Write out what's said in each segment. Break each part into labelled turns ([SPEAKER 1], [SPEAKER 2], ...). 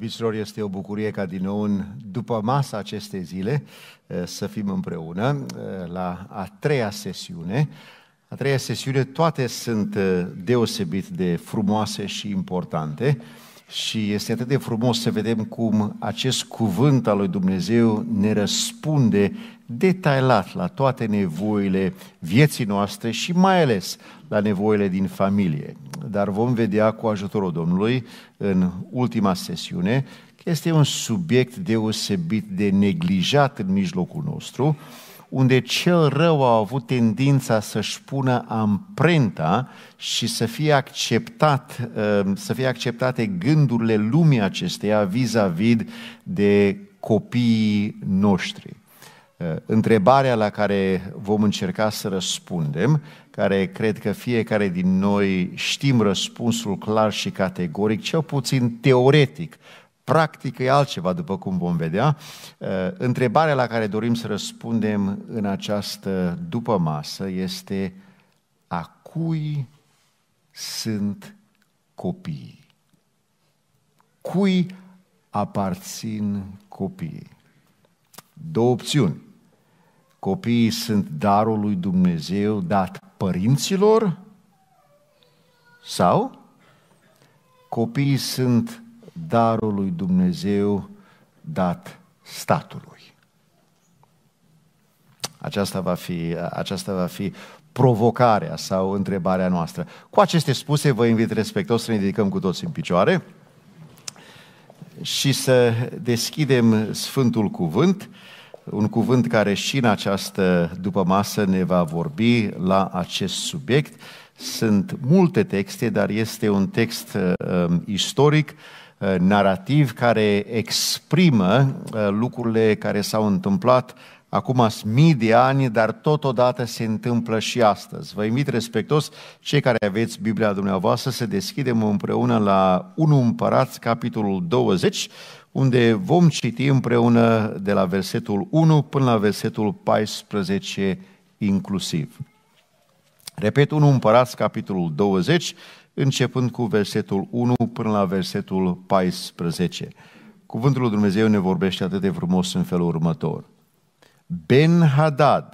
[SPEAKER 1] Iubiților, este o bucurie ca din nou în după masa acestei zile eh, să fim împreună eh, la a treia sesiune. A treia sesiune, toate sunt eh, deosebit de frumoase și importante. Și este atât de frumos să vedem cum acest cuvânt al lui Dumnezeu ne răspunde detailat la toate nevoile vieții noastre și mai ales la nevoile din familie. Dar vom vedea cu ajutorul Domnului în ultima sesiune că este un subiect deosebit de neglijat în mijlocul nostru, unde cel rău a avut tendința să-și pună amprenta și să fie, acceptat, uh, să fie acceptate gândurile lumii acesteia vis-a-vis de copiii noștri. Uh, întrebarea la care vom încerca să răspundem, care cred că fiecare din noi știm răspunsul clar și categoric, cel puțin teoretic, practică e altceva, după cum vom vedea. Eh, întrebarea la care dorim să răspundem în această după masă este a cui sunt copiii? Cui aparțin copiii? Două opțiuni. Copiii sunt darul lui Dumnezeu dat părinților sau copiii sunt darul lui Dumnezeu dat statului. Aceasta va fi, aceasta va fi provocarea sau întrebarea noastră. Cu aceste spuse, vă invit respectos să ne dedicăm cu toți în picioare și să deschidem Sfântul Cuvânt, un cuvânt care și în această după masă ne va vorbi la acest subiect. Sunt multe texte, dar este un text uh, istoric uh, Uh, narrativ care exprimă uh, lucrurile care s-au întâmplat acum mii de ani, dar totodată se întâmplă și astăzi. Vă invit respectos, cei care aveți Biblia dumneavoastră, să deschidem împreună la 1 Împărați, capitolul 20, unde vom citi împreună de la versetul 1 până la versetul 14 inclusiv. Repet, 1 Împărați, capitolul 20, începând cu versetul 1 până la versetul 14. Cuvântul lui Dumnezeu ne vorbește atât de frumos în felul următor. Ben-Hadad,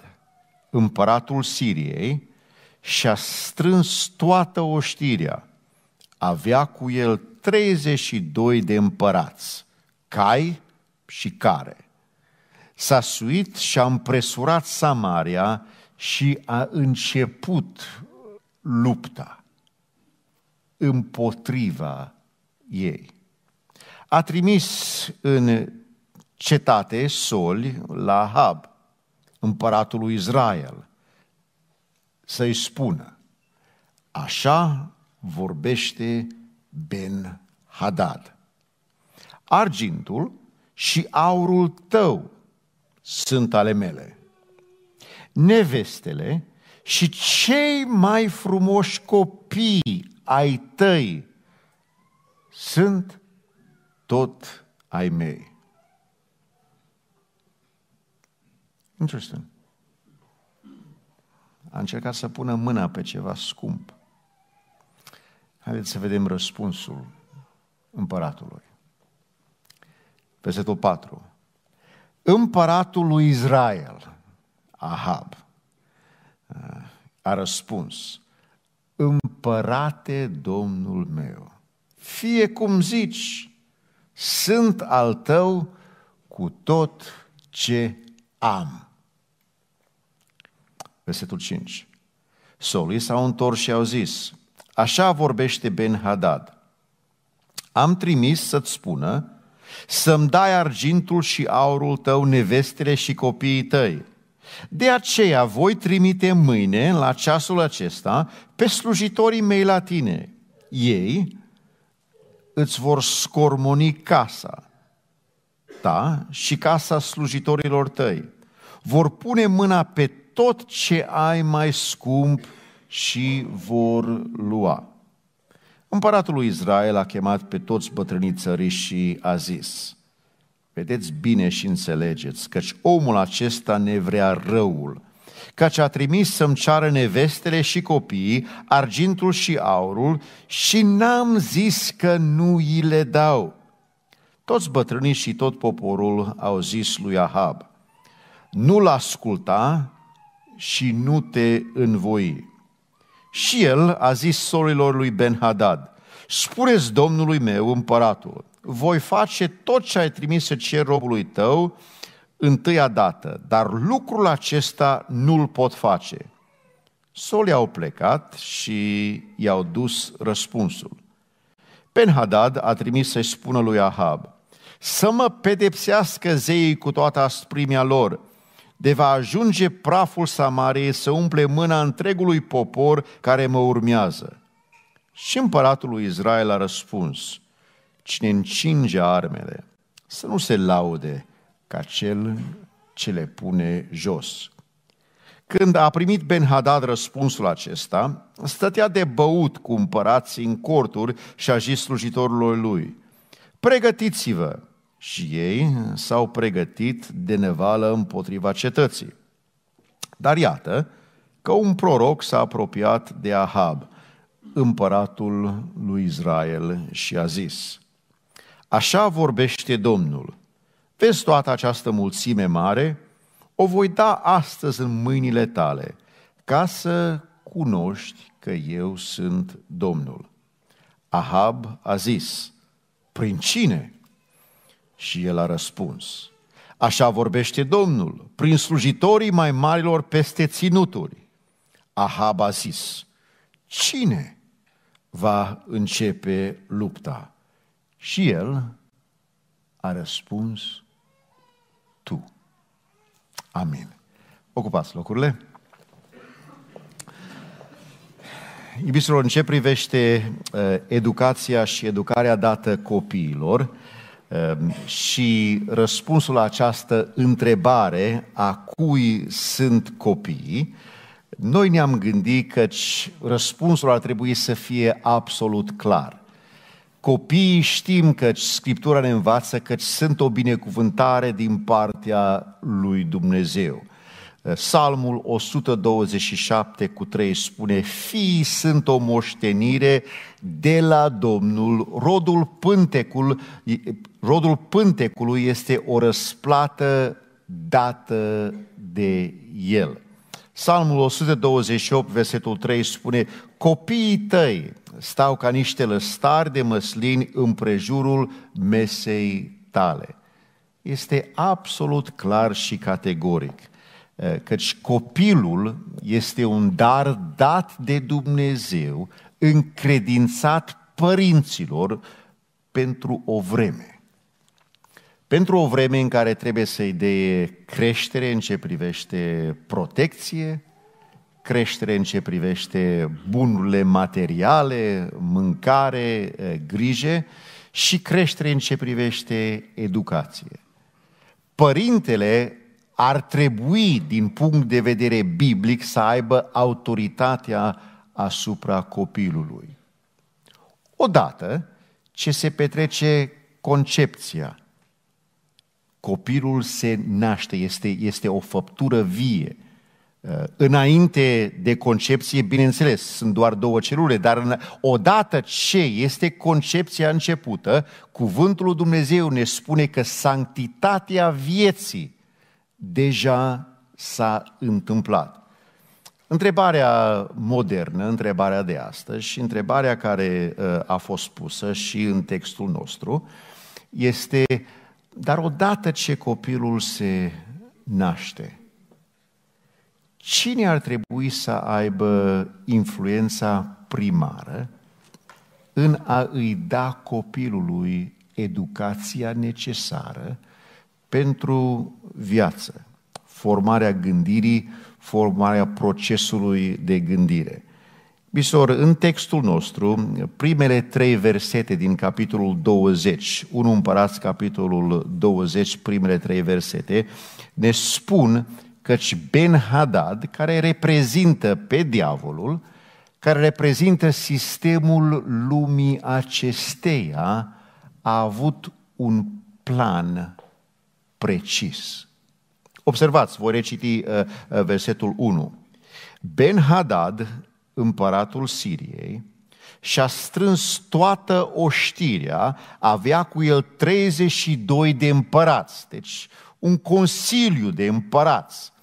[SPEAKER 1] împăratul Siriei, și-a strâns toată oștirea. Avea cu el 32 de împărați, cai și care. S-a suit și a împresurat Samaria și a început lupta împotriva ei. A trimis în cetate soli la Ahab, împăratul lui Israel, să-i spună, așa vorbește Ben Hadad. Argintul și aurul tău sunt ale mele. Nevestele și cei mai frumoși copii ai tăi sunt tot ai mei. Interesting. A încercat să pună mâna pe ceva scump. Haideți să vedem răspunsul împăratului. Versetul 4. Împăratul lui Israel, Ahab, a răspuns împărate Domnul meu. Fie cum zici, sunt al tău cu tot ce am. Versetul 5. Solii s-au întors și au zis, așa vorbește Ben-Hadad, am trimis să-ți spună să-mi dai argintul și aurul tău, nevestele și copiii tăi de aceea voi trimite mâine, la ceasul acesta, pe slujitorii mei la tine. Ei îți vor scormoni casa ta și casa slujitorilor tăi. Vor pune mâna pe tot ce ai mai scump și vor lua. Împăratul lui Israel a chemat pe toți bătrânii țării și a zis – Vedeți bine și înțelegeți, căci omul acesta ne vrea răul, ce a trimis să-mi ceară nevestele și copiii, argintul și aurul, și n-am zis că nu i le dau. Toți bătrânii și tot poporul au zis lui Ahab, nu-l asculta și nu te învoi. Și el a zis solilor lui Ben-Hadad, spuneți domnului meu împăratul, voi face tot ce ai trimis să cer robului tău întâia dată, dar lucrul acesta nu-l pot face. Soli au plecat și i-au dus răspunsul. Penhadad a trimis să-i spună lui Ahab, să mă pedepsească zeii cu toată asprimea lor, de va ajunge praful Samariei să umple mâna întregului popor care mă urmează. Și împăratul lui Israel a răspuns – Cine încinge armele să nu se laude ca cel ce le pune jos. Când a primit Ben-Hadad răspunsul acesta, stătea de băut cu împărații în corturi și a zis slujitorilor lui, pregătiți-vă! Și ei s-au pregătit de nevală împotriva cetății. Dar iată că un proroc s-a apropiat de Ahab, împăratul lui Israel, și a zis – Așa vorbește Domnul. Vezi toată această mulțime mare? O voi da astăzi în mâinile tale, ca să cunoști că eu sunt Domnul. Ahab a zis, prin cine? Și el a răspuns, așa vorbește Domnul, prin slujitorii mai marilor peste ținuturi. Ahab a zis, cine va începe lupta? Și el a răspuns tu. Amin. Ocupați locurile. Iubiților, în ce privește ă, educația și educarea dată copiilor ă, și răspunsul la această întrebare a cui sunt copiii, noi ne-am gândit că răspunsul ar trebui să fie absolut clar – Copiii știm că Scriptura ne învață că sunt o binecuvântare din partea lui Dumnezeu. Salmul 127 cu 3 spune, Fiii sunt o moștenire de la Domnul, rodul, pântecul, rodul pântecului este o răsplată dată de el. Salmul 128, versetul 3 spune, Copiii tăi stau ca niște lăstari de măslini împrejurul mesei tale. Este absolut clar și categoric, eh, căci copilul este un dar dat de Dumnezeu, încredințat părinților pentru o vreme. Pentru o vreme în care trebuie să-i dea creștere în ce privește protecție, creștere în ce privește bunurile materiale, mâncare, eh, grijă și creștere în ce privește educație. Părintele ar trebui, din punct de vedere biblic, să aibă autoritatea asupra copilului. Odată ce se petrece concepția, copilul se naște, este, este o făptură vie – Uh, înainte de concepție, bineînțeles, sunt doar două celule, dar în, odată ce este concepția începută, cuvântul lui Dumnezeu ne spune că sanctitatea vieții deja s-a întâmplat. Întrebarea modernă, întrebarea de astăzi și întrebarea care uh, a fost pusă și în textul nostru este, dar odată ce copilul se naște, cine ar trebui să aibă influența primară în a îi da copilului educația necesară pentru viață, formarea gândirii, formarea procesului de gândire. Bisor, în textul nostru, primele trei versete din capitolul 20, 1 împărați capitolul 20, primele trei versete, ne spun căci Ben-Hadad, care reprezintă pe diavolul, care reprezintă sistemul lumii acesteia, a avut un plan precis. Observați, voi reciti uh, uh, versetul 1. Ben-Hadad, împăratul Siriei, și-a strâns toată oștirea, avea cu el 32 de împărați, deci un consiliu de împărați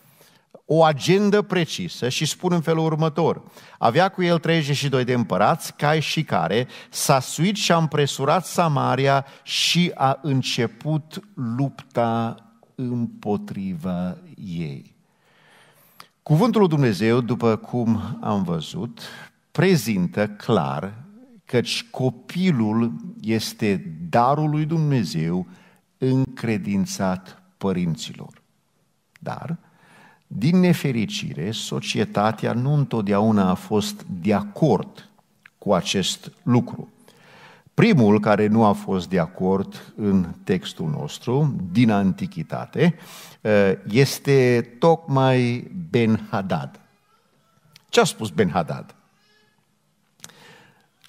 [SPEAKER 1] o agendă precisă și spun în felul următor. Avea cu el 32 de împărați, cai și care, s-a suit și a împresurat Samaria și a început lupta împotriva ei. Cuvântul lui Dumnezeu, după cum am văzut, prezintă clar căci copilul este darul lui Dumnezeu încredințat părinților. Dar, din nefericire, societatea nu întotdeauna a fost de acord cu acest lucru. Primul care nu a fost de acord în textul nostru din antichitate eh, este tocmai Ben-Hadad. Ce a spus Ben-Hadad?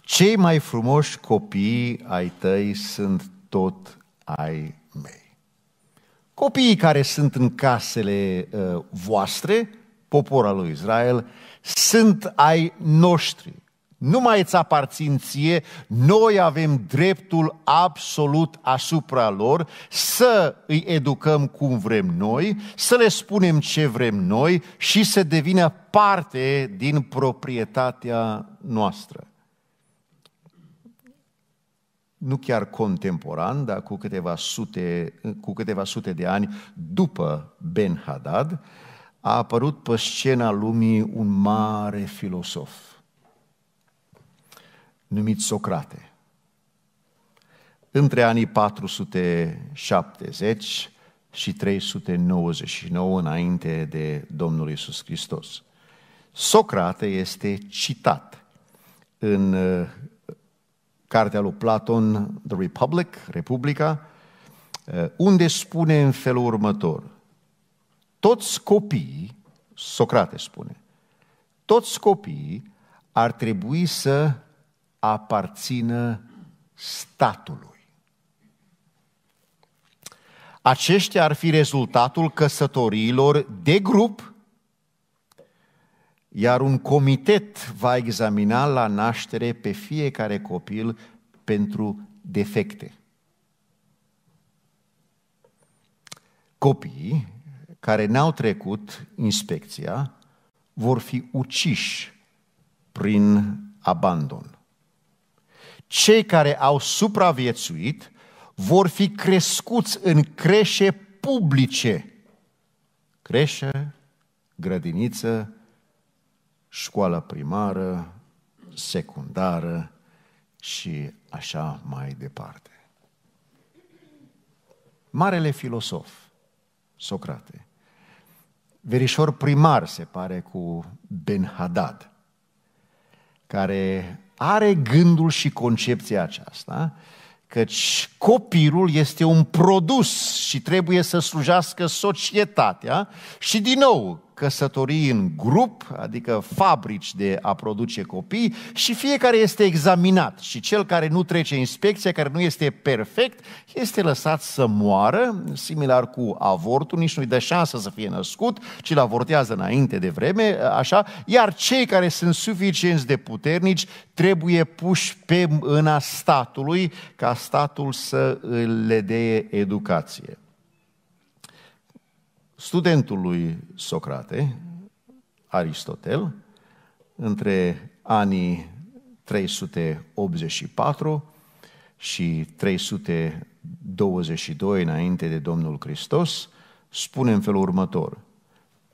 [SPEAKER 1] Cei mai frumoși copii ai tăi sunt tot ai Copiii care sunt în casele uh, voastre, popor al lui Israel, sunt ai noștri. Nu mai îți aparțin ție, noi avem dreptul absolut asupra lor să îi educăm cum vrem noi, să le spunem ce vrem noi și să devină parte din proprietatea noastră nu chiar contemporan, dar cu câteva sute, cu câteva sute de ani după Ben-Hadad, a apărut pe scena lumii un mare filosof numit Socrate. Între anii 470 și 399 înainte de Domnul Isus Hristos. Socrate este citat în cartea lui Platon, The Republic, Republica, uh, unde spune în felul următor. Toți copiii, Socrate spune, toți copiii ar trebui să aparțină statului. Aceștia ar fi rezultatul căsătoriilor de grup iar un comitet va examina la naștere pe fiecare copil pentru defecte. Copiii care n-au trecut inspecția vor fi uciși prin abandon. Cei care au supraviețuit vor fi crescuți în creșe publice. creșe, grădiniță, școala primară, secundară și așa mai departe. Marele filosof, Socrate, verișor primar, se pare, cu Ben-Hadad, care are gândul și concepția aceasta, căci copilul este un produs și trebuie să slujească societatea și din nou căsătorii în grup, adică fabrici de a produce copii și fiecare este examinat și cel care nu trece inspecția, care nu este perfect, este lăsat să moară, similar cu avortul, nici nu-i dă șansă să fie născut, ci îl avortează înainte de vreme, așa, iar cei care sunt suficienți de puternici trebuie puși pe mâna statului ca statul să le dea educație studentul lui Socrate, Aristotel, între anii 384 și 322 înainte de Domnul Hristos, spune în felul următor.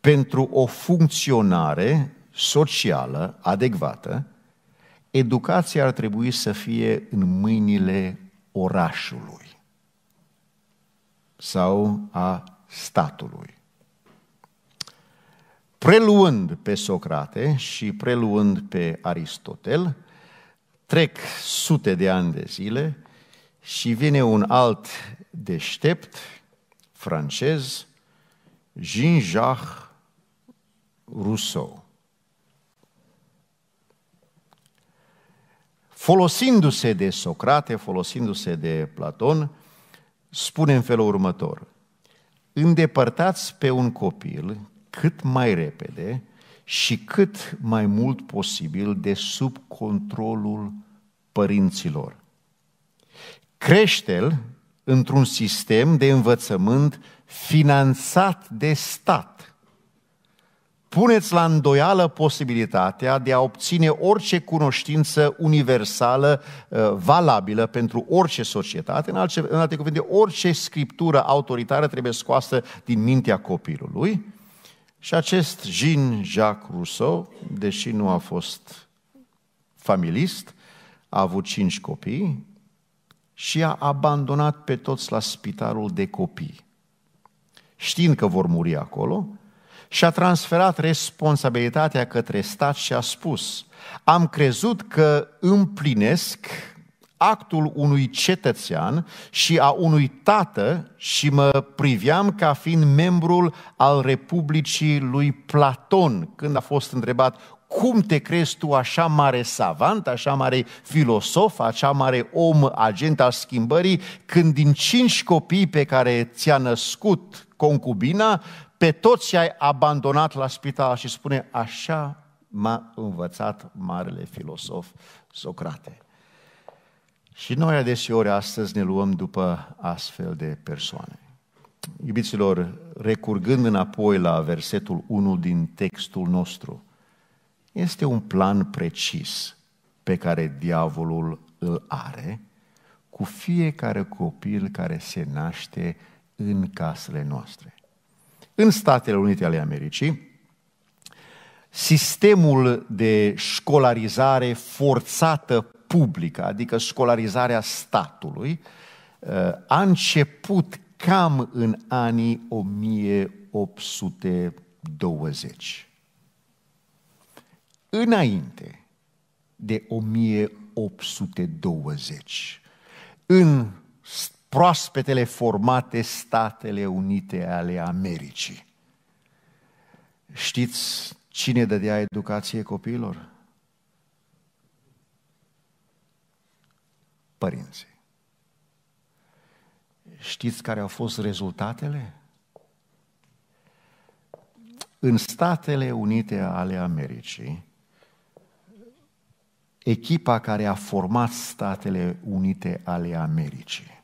[SPEAKER 1] Pentru o funcționare socială adecvată, educația ar trebui să fie în mâinile orașului sau a statului preluând pe Socrate și preluând pe Aristotel, trec sute de ani de zile și vine un alt deștept francez, Jean-Jacques Rousseau. Folosindu-se de Socrate, folosindu-se de Platon, spune în felul următor. Îndepărtați pe un copil cât mai repede și cât mai mult posibil de sub controlul părinților. Crește-l într-un sistem de învățământ finanțat de stat. Puneți la îndoială posibilitatea de a obține orice cunoștință universală uh, valabilă pentru orice societate. În alte, cuvinte, orice scriptură autoritară trebuie scoasă din mintea copilului și acest Jean-Jacques Rousseau, deși nu a fost familist, a avut cinci copii și a abandonat pe toți la spitalul de copii, știind că vor muri acolo, și a transferat responsabilitatea către stat și a spus, am crezut că împlinesc actul unui cetățean și a unui tată și mă priveam ca fiind membrul al Republicii lui Platon, când a fost întrebat cum te crezi tu așa mare savant, așa mare filosof, așa mare om, agent al schimbării, când din cinci copii pe care ți-a născut concubina, pe toți i-ai abandonat la spital și spune, așa m-a învățat marele filosof Socrate. Și noi adeseori astăzi ne luăm după astfel de persoane. Iubiților, recurgând înapoi la versetul 1 din textul nostru, este un plan precis pe care diavolul îl are cu fiecare copil care se naște în casele noastre. În Statele Unite ale Americii, sistemul de școlarizare forțată publică, adică școlarizarea statului, eh, a început cam în anii 1820. Înainte de 1820, în proaspetele formate Statele Unite ale Americii. Știți Cine dădea educație copiilor? Părinții. Știți care au fost rezultatele? În Statele Unite ale Americii, echipa care a format Statele Unite ale Americii,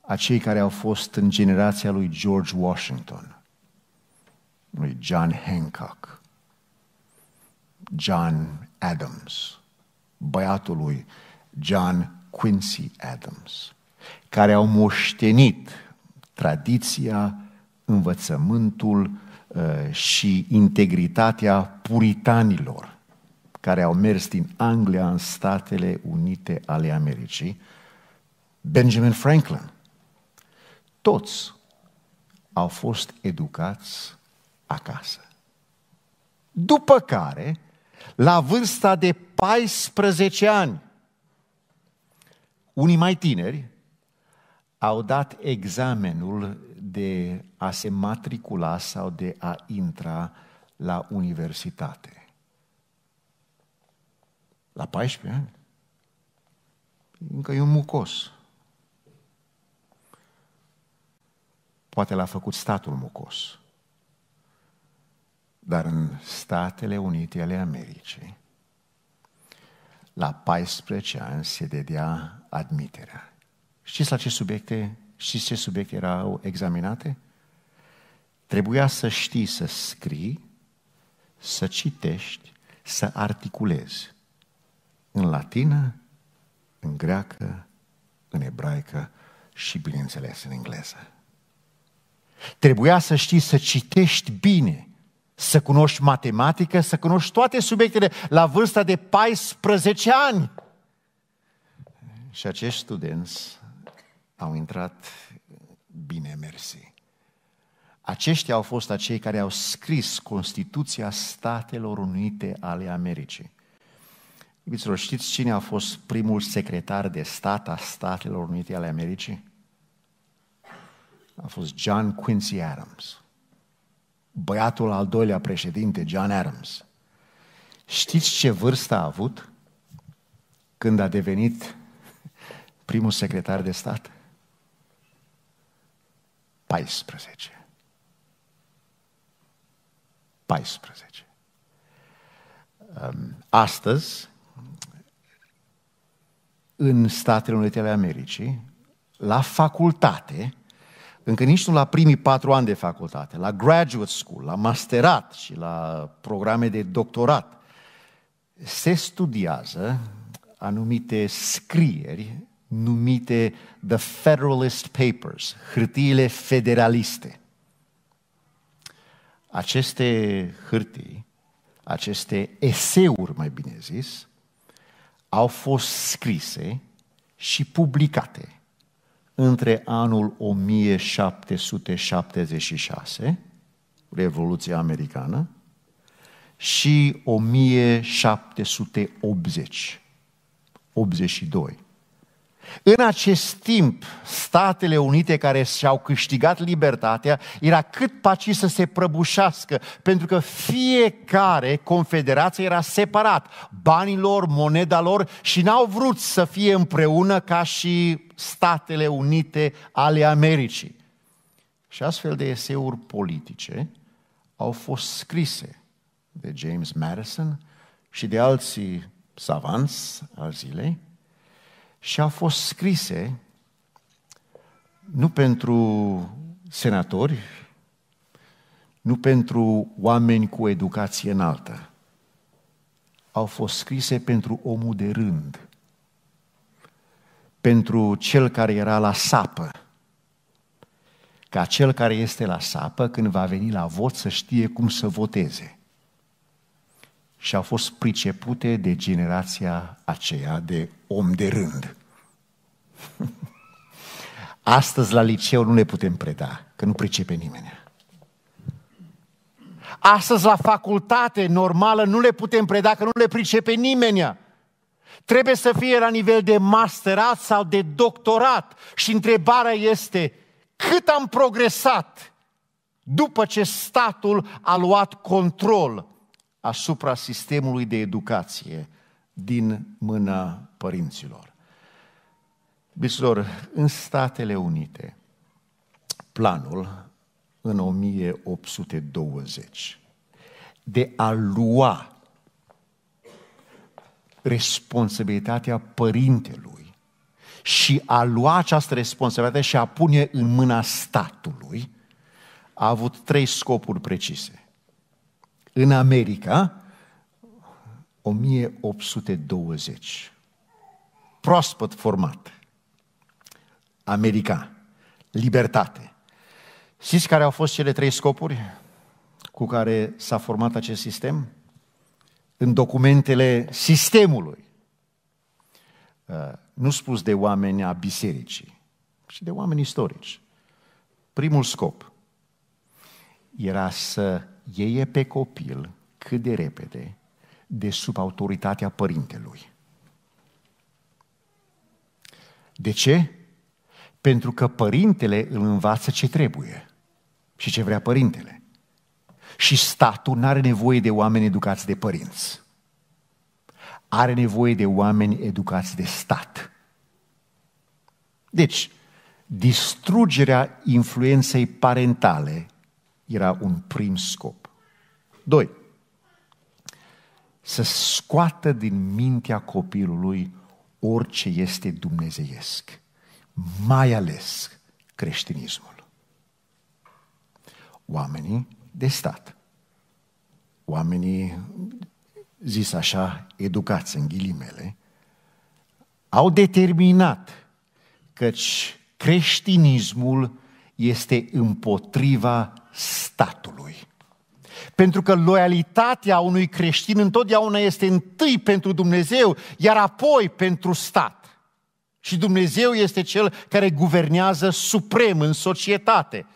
[SPEAKER 1] acei care au fost în generația lui George Washington, lui John Hancock, John Adams, băiatul lui John Quincy Adams, care au moștenit tradiția, învățământul uh, și integritatea puritanilor care au mers din Anglia în Statele Unite ale Americii, Benjamin Franklin. Toți au fost educați acasă. După care, la vârsta de 14 ani, unii mai tineri au dat examenul de a se matricula sau de a intra la universitate. La 14 ani? Încă e un mucos. Poate l-a făcut statul mucos dar în Statele Unite ale Americii, la 14 ani se dedea admiterea. Știți la ce subiecte, știți ce subiecte erau examinate? Trebuia să știi să scrii, să citești, să articulezi. În latină, în greacă, în ebraică și, bineînțeles, în engleză. Trebuia să știi să citești bine – să cunoști matematică, să cunoști toate subiectele la vârsta de 14 ani. Și acești studenți au intrat bine mersi. Aceștia au fost acei care au scris Constituția Statelor Unite ale Americii. Iubiților, știți cine a fost primul secretar de stat a Statelor Unite ale Americii? A fost John Quincy Adams băiatul al doilea președinte, John Adams. Știți ce vârstă a avut când a devenit primul secretar de stat? 14. 14. Astăzi, în Statele Unite ale Americii, la facultate, încă nici nu la primii patru ani de facultate, la graduate school, la masterat și la programe de doctorat, se studiază anumite scrieri numite The Federalist Papers, hârtiile federaliste. Aceste hârtii, aceste eseuri, mai bine zis, au fost scrise și publicate între anul 1776, Revoluția Americană, și 1780, 82. În acest timp, Statele Unite care și-au câștigat libertatea era cât paci să se prăbușească, pentru că fiecare confederație era separat, banilor, lor, moneda lor și n-au vrut să fie împreună ca și Statele Unite ale Americii. Și astfel de eseuri politice au fost scrise de James Madison și de alții savanți al zilei și au fost scrise nu pentru senatori, nu pentru oameni cu educație înaltă. Au fost scrise pentru omul de rând, pentru cel care era la sapă. Ca cel care este la sapă, când va veni la vot, să știe cum să voteze. Și au fost pricepute de generația aceea de om de rând. Astăzi la liceu nu ne putem preda, că nu pricepe nimeni. Astăzi la facultate normală nu le putem preda, că nu le pricepe nimeni. Trebuie să fie la nivel de masterat sau de doctorat. Și întrebarea este, cât am progresat după ce statul a luat control asupra sistemului de educație din mâna părinților. Bislor, în Statele Unite, planul în 1820 de a lua responsabilitatea părintelui și a lua această responsabilitate și a pune în mâna statului, a avut trei scopuri precise. În America, 1820, proaspăt format, America, libertate. Știți care au fost cele trei scopuri cu care s-a format acest sistem? în documentele sistemului. Uh, nu spus de oameni a bisericii, ci de oameni istorici. Primul scop era să ieie pe copil cât de repede de sub autoritatea părintelui. De ce? Pentru că părintele îl învață ce trebuie și ce vrea părintele. Și statul nu are nevoie de oameni educați de părinți. Are nevoie de oameni educați de stat. Deci, distrugerea influenței parentale era un prim scop. Doi, să scoată din mintea copilului orice este dumnezeiesc, mai ales creștinismul. Oamenii de stat. Oamenii, zis așa, educați în ghilimele, au determinat căci creștinismul este împotriva statului. Pentru că loialitatea unui creștin întotdeauna este întâi pentru Dumnezeu, iar apoi pentru stat. Și Dumnezeu este cel care guvernează suprem în societate.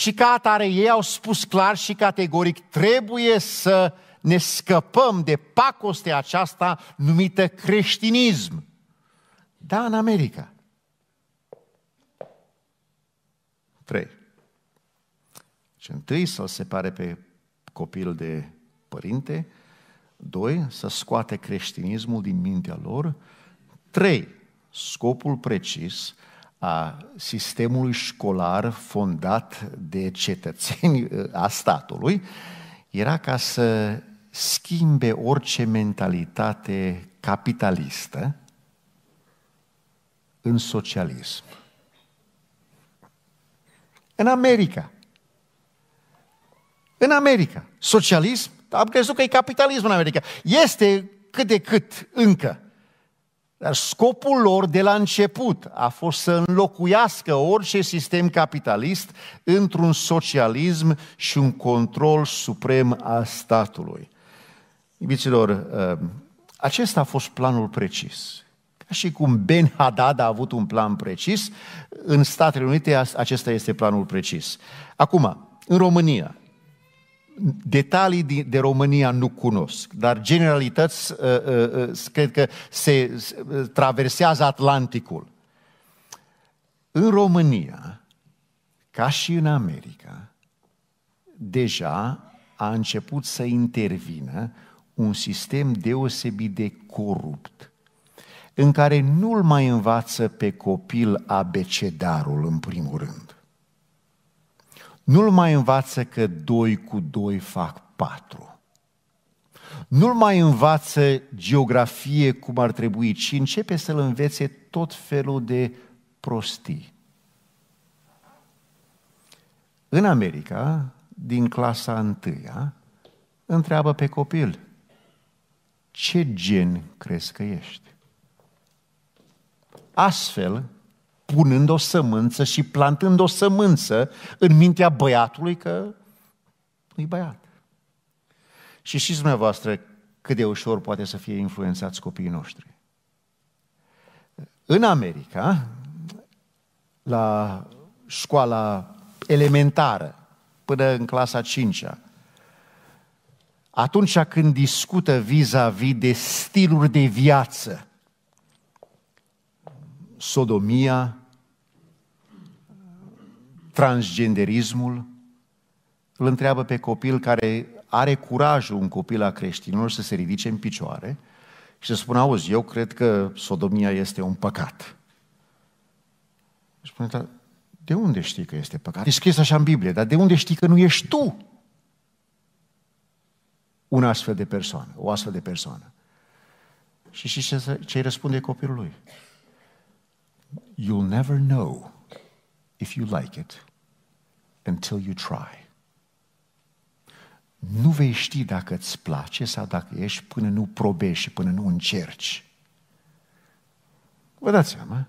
[SPEAKER 1] Și ca atare ei au spus clar și categoric, trebuie să ne scăpăm de pacostea aceasta numită creștinism. Da, în America. 3. Și întâi să-l separe pe copil de părinte. doi, Să scoate creștinismul din mintea lor. Trei, Scopul precis a sistemului școlar fondat de cetățeni a statului era ca să schimbe orice mentalitate capitalistă în socialism. În America. În America. Socialism? Am crezut că e capitalism în America. Este cât de cât încă. Dar scopul lor de la început a fost să înlocuiască orice sistem capitalist într-un socialism și un control suprem a statului. Iubiților, uh, acesta a fost planul precis. Ca și cum Ben Haddad a avut un plan precis, în Statele Unite acesta este planul precis. Acum, în România, detalii de, România nu cunosc, dar generalități uh, uh, uh, cred că se traversează Atlanticul. În România, ca și în America, deja a început să intervină un sistem deosebit de corupt, în care nu-l mai învață pe copil abecedarul în primul rând nu-l mai învață că doi cu doi fac patru. Nu-l mai învață geografie cum ar trebui, ci începe să-l învețe tot felul de prostii. În America, din clasa întâia, întreabă pe copil, ce gen crezi că ești? Astfel, punând o sămânță și plantând o sămânță în mintea băiatului că nu-i băiat. Și știți dumneavoastră cât de ușor poate să fie influențați copiii noștri. În America, la școala elementară, până în clasa 5 atunci când discută vis-a-vis de stiluri de viață, sodomia, transgenderismul, îl întreabă pe copil care are curajul, un copil a creștinilor, să se ridice în picioare și să spună, auzi, eu cred că sodomia este un păcat. Spune, dar de unde știi că este păcat? E scris așa în Biblie, dar de unde știi că nu ești tu? Un astfel de persoană, o astfel de persoană. Și știți ce, ce îi răspunde copilului? You'll never know if you like it until you try. Nu vei ști dacă îți place sau dacă ești până nu probești și până nu încerci. Vă dați seama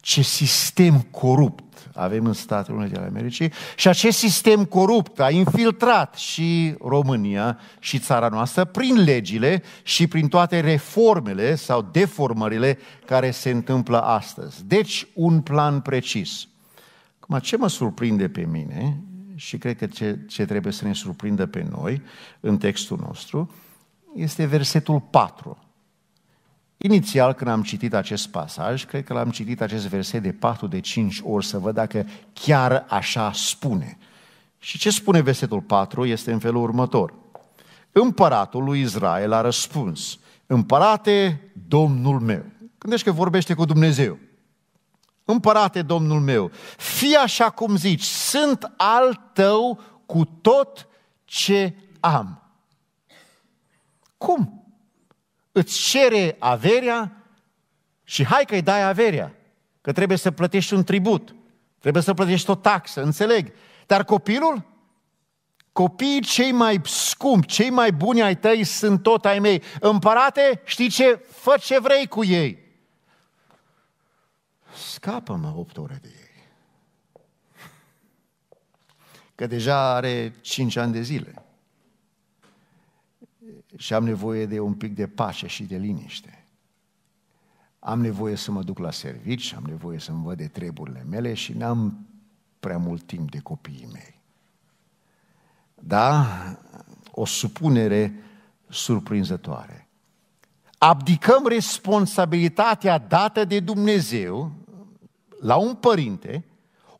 [SPEAKER 1] ce sistem corupt avem în Statele Unite ale Americii și acest sistem corupt a infiltrat și România și țara noastră prin legile și prin toate reformele sau deformările care se întâmplă astăzi. Deci, un plan precis – Acum, ce mă surprinde pe mine și cred că ce, ce trebuie să ne surprindă pe noi în textul nostru este versetul 4. Inițial, când am citit acest pasaj, cred că l-am citit acest verset de 4 de 5 ori să văd dacă chiar așa spune. Și ce spune versetul 4 este în felul următor. Împăratul lui Israel a răspuns, împărate, Domnul meu. Gândești că vorbește cu Dumnezeu. Împărate, Domnul meu, fii așa cum zici, sunt al tău cu tot ce am. Cum? Îți cere averea și hai că-i dai averea, că trebuie să plătești un tribut, trebuie să plătești o taxă, înțeleg. Dar copilul? Copiii cei mai scumpi, cei mai buni ai tăi sunt tot ai mei. Împărate, știi ce? Fă ce vrei cu ei scapă-mă 8 ore de ei. Că deja are 5 ani de zile. Și am nevoie de un pic de pace și de liniște. Am nevoie să mă duc la servici, am nevoie să-mi văd de treburile mele și n-am prea mult timp de copiii mei. Da? O supunere surprinzătoare abdicăm responsabilitatea dată de Dumnezeu la un părinte,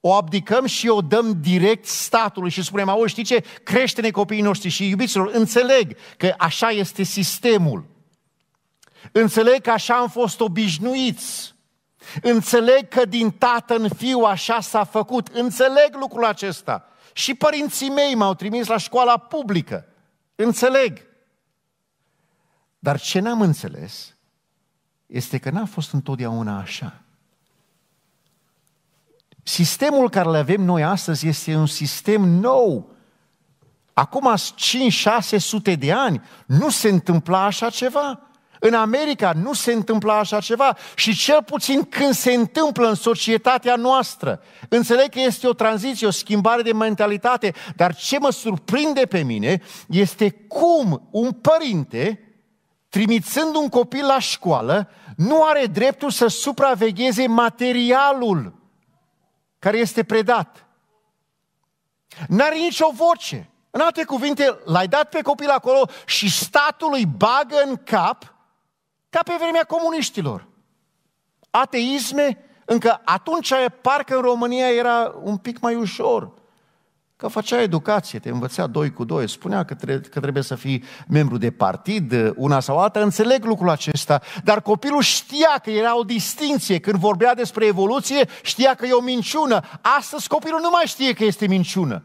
[SPEAKER 1] o abdicăm și o dăm direct statului și spunem, auzi, știi ce, crește-ne copiii noștri și iubiților, înțeleg că așa este sistemul. Înțeleg că așa am fost obișnuiți. Înțeleg că din tată în fiu așa s-a făcut. Înțeleg lucrul acesta. Și părinții mei m-au trimis la școala publică. Înțeleg. Dar ce n-am înțeles este că n-a fost întotdeauna așa. Sistemul care le avem noi astăzi este un sistem nou. Acum 5-600 de ani nu se întâmpla așa ceva. În America nu se întâmpla așa ceva și cel puțin când se întâmplă în societatea noastră. Înțeleg că este o tranziție, o schimbare de mentalitate, dar ce mă surprinde pe mine este cum un părinte, trimițând un copil la școală, nu are dreptul să supravegheze materialul care este predat. N-are nicio voce. În alte cuvinte, l-ai dat pe copil acolo și statul îi bagă în cap ca pe vremea comuniștilor. Ateisme, încă atunci parcă în România era un pic mai ușor. Că făcea educație, te învățea doi cu doi, spunea că, tre- că trebuie să fii membru de partid, uh, una sau alta, înțeleg lucrul acesta, dar copilul știa că era o distinție, când vorbea despre evoluție, știa că e o minciună. Astăzi copilul nu mai știe că este minciună.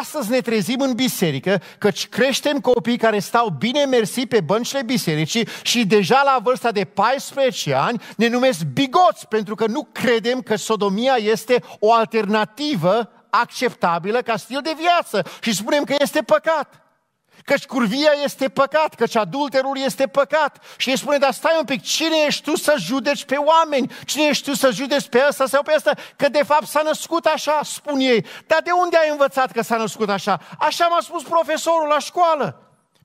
[SPEAKER 1] Astăzi ne trezim în biserică, căci creștem copii care stau bine mersi pe băncile bisericii și deja la vârsta de 14 ani ne numesc bigoți pentru că nu credem că sodomia este o alternativă acceptabilă ca stil de viață și spunem că este păcat. Căci curvia este păcat, căci adulterul este păcat. Și ei spune, dar stai un pic, cine ești tu să judeci pe oameni? Cine ești tu să judeci pe ăsta sau pe ăsta? Că de fapt s-a născut așa, spun ei. Dar de unde ai învățat că s-a născut așa? Așa m-a spus profesorul la școală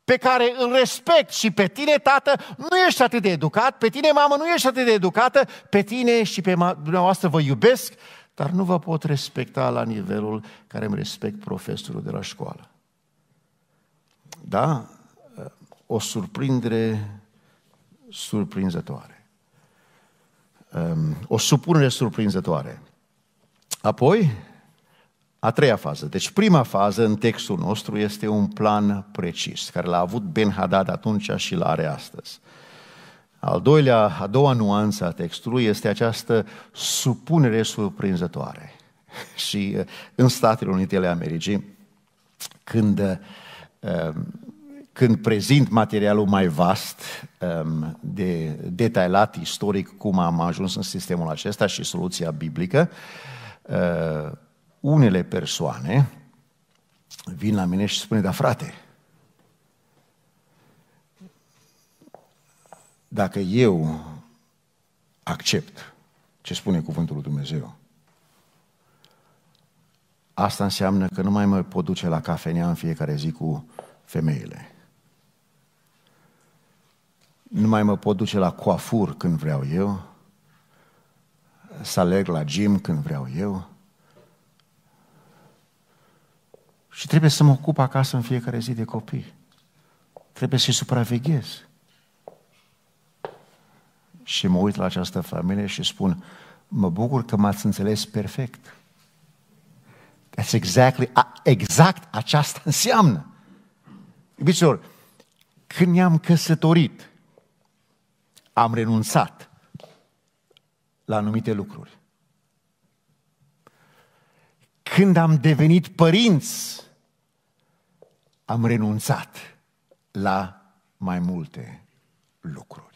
[SPEAKER 1] pe care îl respect și pe tine, tată, nu ești atât de educat, pe tine, mamă, nu ești atât de educată, pe tine și pe dumneavoastră vă iubesc, dar nu vă pot respecta la nivelul care îmi respect profesorul de la școală. Da, o surprindere surprinzătoare. Ehm, o supunere surprinzătoare. Apoi, a treia fază. Deci prima fază în textul nostru este un plan precis, care l-a avut Ben Haddad atunci și l-are astăzi. Al doilea, a doua nuanță a textului este această supunere surprinzătoare. Și uh, în Statele Unite ale Americii, când, uh, um, când prezint materialul mai vast, um, de detailat istoric cum am ajuns în sistemul acesta și soluția biblică, uh, unele persoane vin la mine și spune, da frate, Dacă eu accept ce spune cuvântul lui Dumnezeu, asta înseamnă că nu mai mă pot duce la cafenea în fiecare zi cu femeile. Nu mai mă pot duce la coafur când vreau eu, să alerg la gym când vreau eu. Și trebuie să mă ocup acasă în fiecare zi de copii. Trebuie să-i supraveghez și mă uit la această familie și spun, mă bucur că m-ați înțeles perfect. That's exactly, exact aceasta înseamnă. Iubiților, când ne-am căsătorit, am renunțat la anumite lucruri. Când am devenit părinți, am renunțat la mai multe lucruri.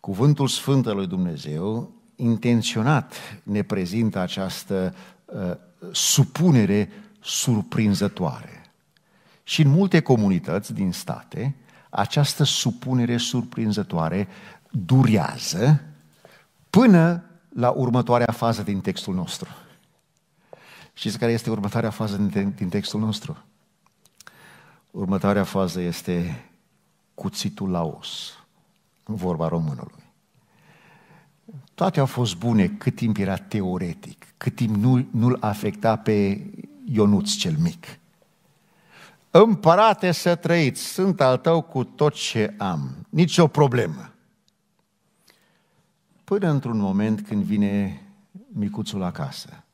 [SPEAKER 1] Cuvântul Sfânt al lui Dumnezeu intenționat ne prezintă această uh, supunere surprinzătoare. Și în multe comunități din state, această supunere surprinzătoare durează până la următoarea fază din textul nostru. Știți care este următoarea fază din textul nostru? Următoarea fază este cuțitul la os vorba românului. Toate au fost bune cât timp era teoretic, cât timp nu, nu-l afecta pe Ionuț cel mic. Împărate să trăiți, sunt al tău cu tot ce am, nicio problemă. Până într-un moment când vine micuțul acasă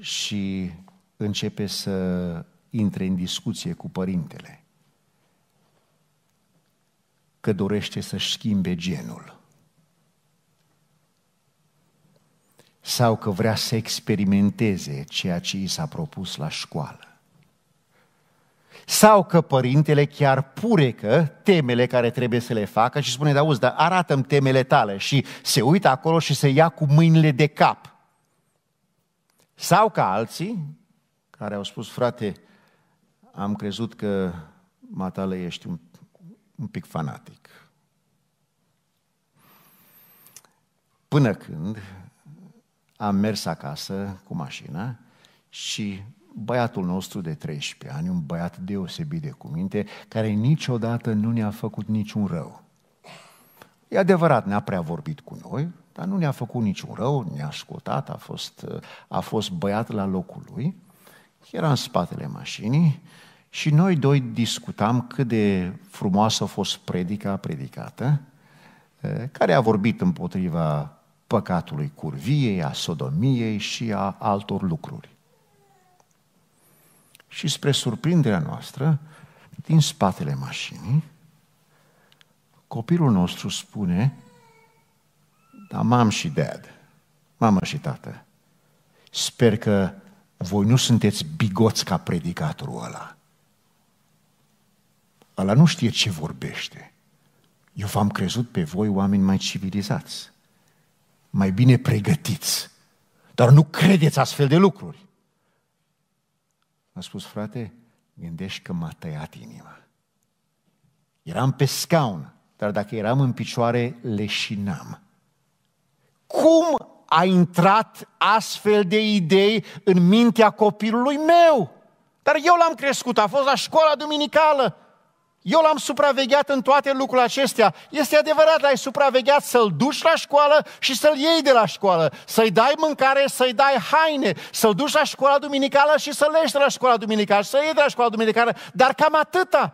[SPEAKER 1] și începe să intre în discuție cu părintele că dorește să-și schimbe genul. Sau că vrea să experimenteze ceea ce i s-a propus la școală. Sau că părintele chiar purecă temele care trebuie să le facă și spune, da, auzi, dar arată-mi temele tale și se uită acolo și se ia cu mâinile de cap. Sau ca alții care au spus, frate, am crezut că matale ești un un pic fanatic. Până când am mers acasă cu mașina și băiatul nostru de 13 ani, un băiat deosebit de cuminte, care niciodată nu ne-a făcut niciun rău. E adevărat, ne a prea vorbit cu noi, dar nu ne-a făcut niciun rău, ne-a scotat, a fost, a fost băiat la locul lui. Era în spatele mașinii și noi doi discutam cât de frumoasă a fost predica predicată, eh, care a vorbit împotriva păcatului curviei, a sodomiei și a altor lucruri. Și spre surprinderea noastră, din spatele mașinii, copilul nostru spune, da, mam și dad, mamă și tată, sper că voi nu sunteți bigoți ca predicatorul ăla. Ăla nu știe ce vorbește. Eu v-am crezut pe voi oameni mai civilizați, mai bine pregătiți, dar nu credeți astfel de lucruri. A spus, frate, gândești că m-a tăiat inima. Eram pe scaun, dar dacă eram în picioare, leșinam. Cum a intrat astfel de idei în mintea copilului meu? Dar eu l-am crescut, a fost la școala duminicală eu l-am supravegheat în toate lucrurile acestea. Este adevărat, l-ai supravegheat să-l duci la școală și să-l iei de la școală, să-i dai mâncare, să-i dai haine, să-l duci la școala duminicală și să-l ieși de la școala duminicală, să iei de la școala duminicală, dar cam atâta.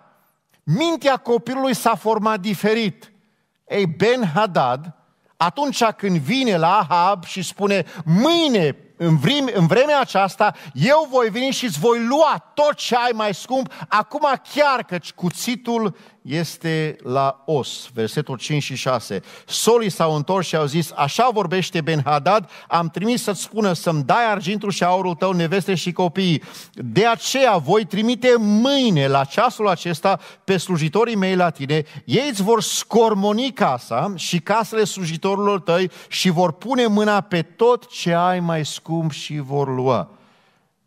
[SPEAKER 1] Mintea copilului s-a format diferit. Ei, Ben Hadad, atunci când vine la Ahab și spune, mâine în, vrim, în vremea aceasta eu voi veni și îți voi lua tot ce ai mai scump, acum chiar căci cuțitul este la Os, versetul 5 și 6. Solii s-au întors și au zis, așa vorbește Ben-Hadad, am trimis să-ți spună să-mi dai argintul și aurul tău, neveste și copiii. De aceea voi trimite mâine la ceasul acesta pe slujitorii mei la tine, ei îți vor scormoni casa și casele slujitorilor tăi și vor pune mâna pe tot ce ai mai scump și vor lua.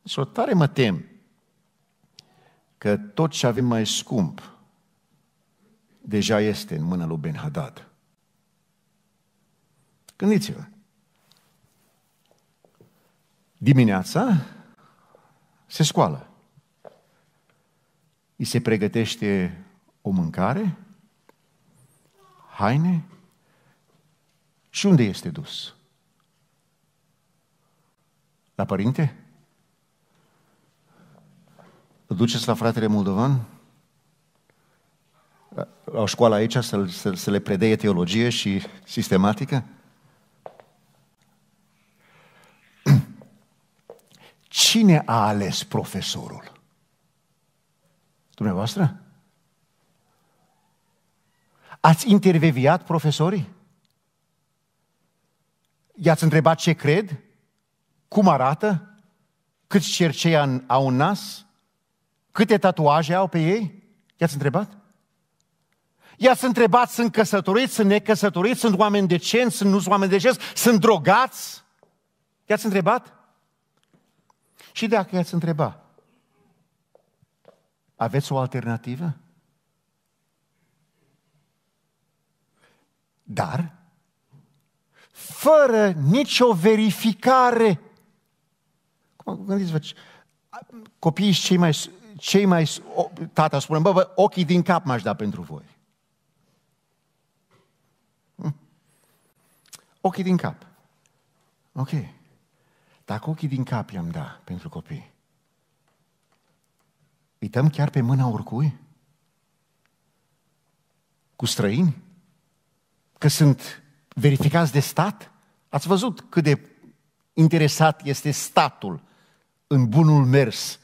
[SPEAKER 1] Să deci, tare mă tem că tot ce avem mai scump, deja este în mâna lui Ben-Hadad. Gândiți-vă. Dimineața se scoală. Îi se pregătește o mâncare, haine și unde este dus? La părinte? Îl duceți la fratele Moldovan? o școală aici să, să, să le predeie teologie și sistematică? Cine a ales profesorul? Dumneavoastră? Ați interveviat profesorii? I-ați întrebat ce cred? Cum arată? Câți cercei au un nas? Câte tatuaje au pe ei? I-ați întrebat? I-ați întrebat, sunt căsătoriți, sunt necăsătoriți, sunt oameni decenți, sunt nu sunt oameni decenți, sunt drogați? I-ați întrebat? Și dacă i-ați întrebat, aveți o alternativă? Dar, fără nicio verificare, gândiți-vă, copiii cei mai, cei mai tata spune, bă, bă, ochii din cap m-aș da pentru voi. Ochii din cap. Ok. Dacă ochii din cap i-am da pentru copii, îi dăm chiar pe mâna oricui? Cu străini? Că sunt verificați de stat? Ați văzut cât de interesat este statul în bunul mers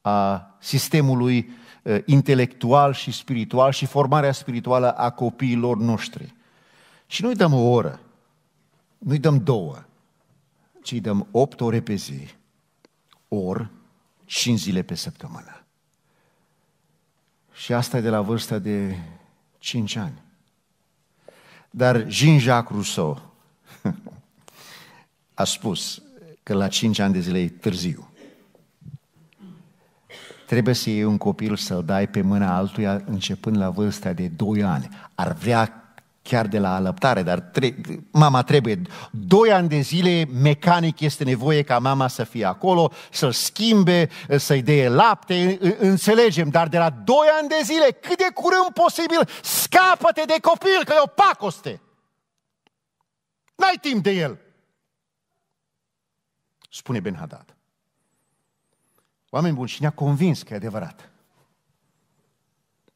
[SPEAKER 1] a sistemului uh, intelectual și spiritual și formarea spirituală a copiilor noștri. Și noi dăm o oră nu-i dăm două, ci îi dăm opt ore pe zi, ori cinci zile pe săptămână. Și asta e de la vârsta de cinci ani. Dar Jean-Jacques Rousseau a spus că la cinci ani de zile e târziu. Trebuie să iei un copil să-l dai pe mâna altuia începând la vârsta de 2 ani. Ar vrea chiar de la alăptare, dar tre- mama trebuie. Doi ani de zile, mecanic este nevoie ca mama să fie acolo, să-l schimbe, să-i dea lapte, înțelegem, dar de la doi ani de zile, cât de curând posibil, scapă-te de copil, că e o pacoste. N-ai timp de el. Spune Ben Haddad. Oameni buni, și ne-a convins că e adevărat.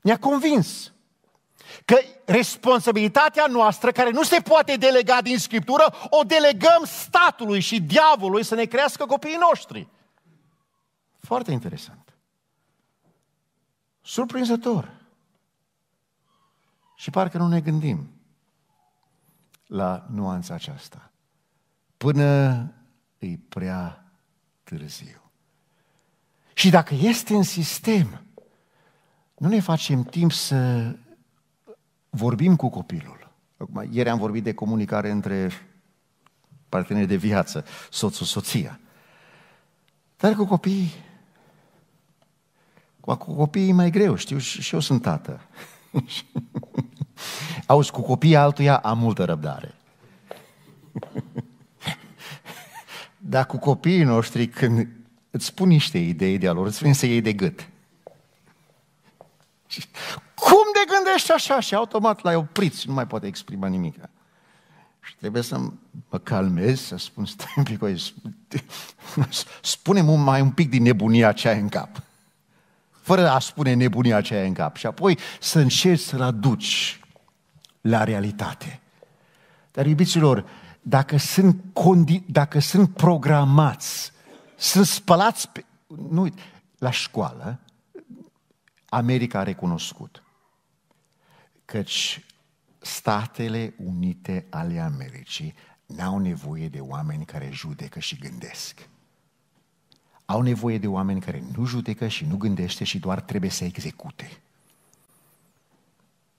[SPEAKER 1] Ne-a convins. Că responsabilitatea noastră, care nu se poate delega din Scriptură, o delegăm statului și diavolului să ne crească copiii noștri. Foarte interesant. Surprinzător. Și parcă nu ne gândim la nuanța aceasta. Până îi prea târziu. Și dacă este în sistem, nu ne facem timp să vorbim cu copilul. Acum, ieri am vorbit de comunicare între partenerii de viață, soțul, soția. Dar cu copiii, cu copiii e mai greu, știu, și, și eu sunt tată. Auzi, cu copiii altuia am multă răbdare. Dar cu copiii noștri, când îți spun niște idei de-a lor, îți vin să iei de gât. Cum de gândești așa? Și automat l-ai oprit și nu mai poate exprima nimic. Și trebuie să mă calmez, să spun, stai un pic, spune mai un pic din nebunia ai în cap. Fără a spune nebunia ai în cap. Și apoi să încerci să-l aduci la realitate. Dar, iubiților, dacă sunt, condi- dacă sunt programați, sunt spălați pe... Nu, la școală, America a recunoscut căci Statele Unite ale Americii n-au nevoie de oameni care judecă și gândesc. Au nevoie de oameni care nu judecă și nu gândește și doar trebuie să execute.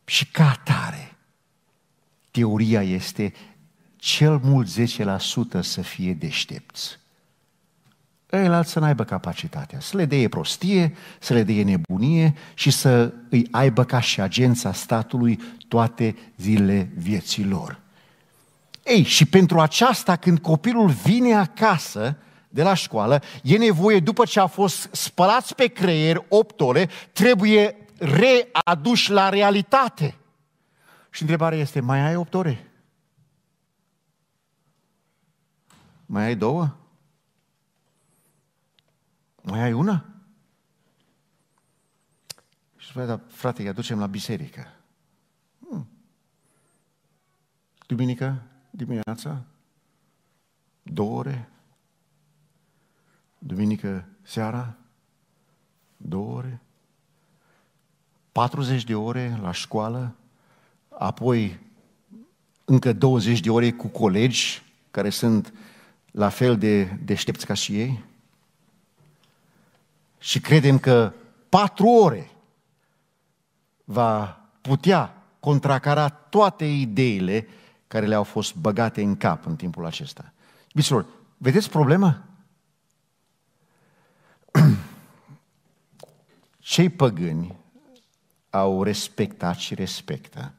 [SPEAKER 1] Și ca atare, teoria este cel mult 10% să fie deștepți ăilalți să n-aibă capacitatea, să le dea prostie, să le dea nebunie și să îi aibă ca și agența statului toate zilele vieții lor. Ei, și pentru aceasta, când copilul vine acasă de la școală, e nevoie, după ce a fost spălat pe creier 8 ore, trebuie readus la realitate. Și întrebarea este, mai ai 8 ore? Mai ai două? mai ai una? Și spune, dar frate, îi aducem la biserică. Hmm. Duminică, dimineața, două ore. Duminică seara, două ore. 40 de ore la școală, apoi încă 20 de ore cu colegi care sunt la fel de deștepți ca și ei și credem că patru ore va putea contracara toate ideile care le-au fost băgate în cap în timpul acesta. Iubiților, vedeți problema? Cei păgâni au respectat și respectă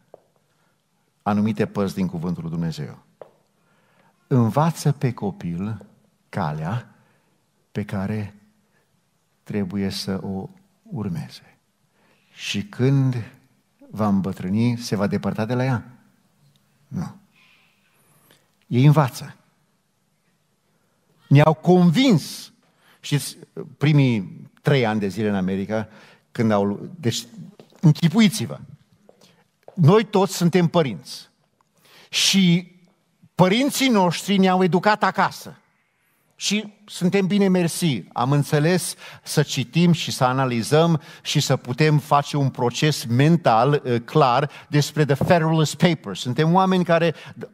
[SPEAKER 1] anumite părți din Cuvântul lui Dumnezeu. Învață pe copil calea pe care trebuie să o urmeze. Și când va îmbătrâni, se va depărta de la ea? Nu. Ei învață. Ne-au convins. Știți, primii trei ani de zile în America, când au... Deci, închipuiți-vă. Noi toți suntem părinți. Și părinții noștri ne-au educat acasă și suntem bine mersi. Am înțeles să citim și să analizăm și să putem face un proces mental uh, clar despre The Federalist Papers. Suntem oameni care uh,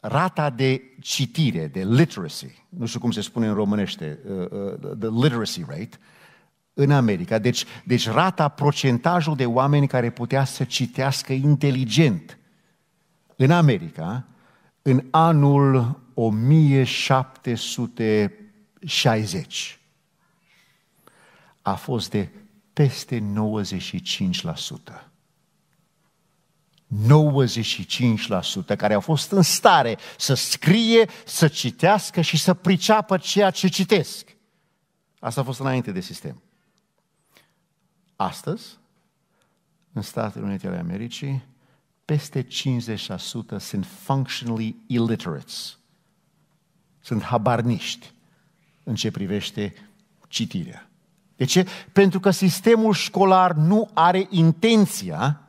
[SPEAKER 1] rata de citire, de literacy, nu știu cum se spune în românește, uh, the literacy rate, în America. Deci, deci rata, procentajul de oameni care putea să citească inteligent în America, în anul 1760 a fost de peste 95%. 95% care au fost în stare să scrie, să citească și să priceapă ceea ce citesc. Asta a fost înainte de sistem. Astăzi, în Statele Unite ale Americii, peste 50% sunt functionally illiterates sunt habarniști în ce privește citirea. De ce? Pentru că sistemul școlar nu are intenția,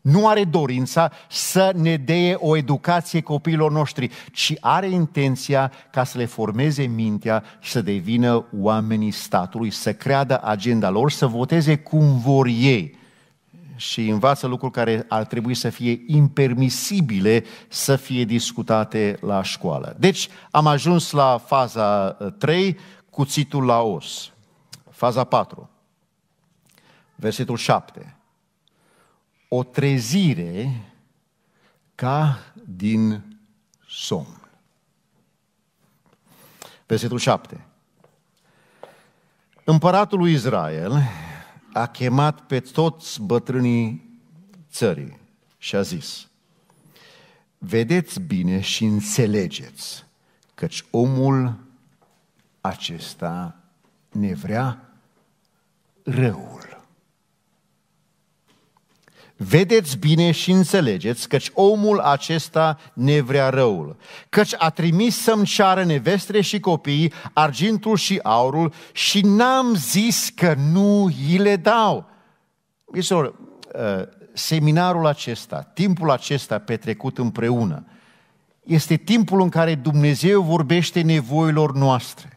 [SPEAKER 1] nu are dorința să ne dea o educație copiilor noștri, ci are intenția ca să le formeze mintea, să devină oamenii statului, să creadă agenda lor, să voteze cum vor ei și învață lucruri care ar trebui să fie impermisibile să fie discutate la școală. Deci am ajuns la faza 3, uh, cuțitul la os. Faza 4, versetul 7. O trezire ca din somn. Versetul 7. Împăratul lui Israel a chemat pe toți bătrânii țării și a zis, vedeți bine și înțelegeți căci omul acesta ne vrea răul. Vedeți bine și înțelegeți căci omul acesta ne vrea răul, căci a trimis să-mi ceară nevestre și copiii, argintul și aurul și n-am zis că nu îi le dau. Iisor, uh, seminarul acesta, timpul acesta petrecut împreună, este timpul în care Dumnezeu vorbește nevoilor noastre.